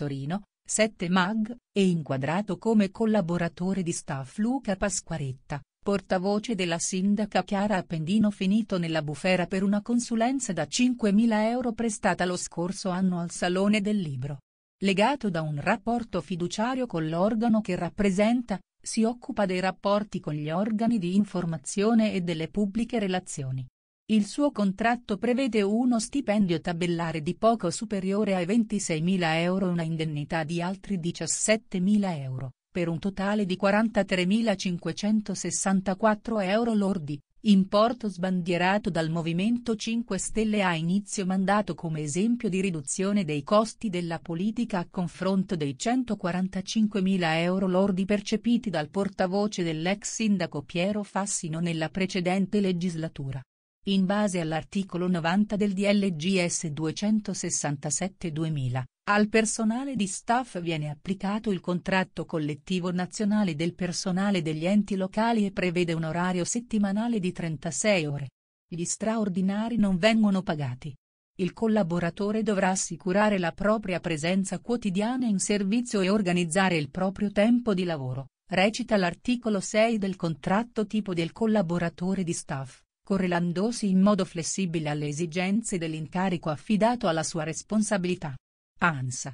Torino, 7 Mag, e inquadrato come collaboratore di staff Luca Pasquaretta, portavoce della sindaca Chiara Appendino finito nella bufera per una consulenza da 5.000 euro prestata lo scorso anno al Salone del Libro. Legato da un rapporto fiduciario con l'organo che rappresenta, si occupa dei rapporti con gli organi di informazione e delle pubbliche relazioni. Il suo contratto prevede uno stipendio tabellare di poco superiore ai 26.000 euro e una indennità di altri 17.000 euro, per un totale di 43.564 euro lordi, importo sbandierato dal Movimento 5 Stelle a inizio mandato come esempio di riduzione dei costi della politica a confronto dei 145.000 euro lordi percepiti dal portavoce dell'ex sindaco Piero Fassino nella precedente legislatura. In base all'articolo 90 del DLGS 267-2000, al personale di staff viene applicato il contratto collettivo nazionale del personale degli enti locali e prevede un orario settimanale di 36 ore. Gli straordinari non vengono pagati. Il collaboratore dovrà assicurare la propria presenza quotidiana in servizio e organizzare il proprio tempo di lavoro, recita l'articolo 6 del contratto tipo del collaboratore di staff correlandosi in modo flessibile alle esigenze dell'incarico affidato alla sua responsabilità. ANSA,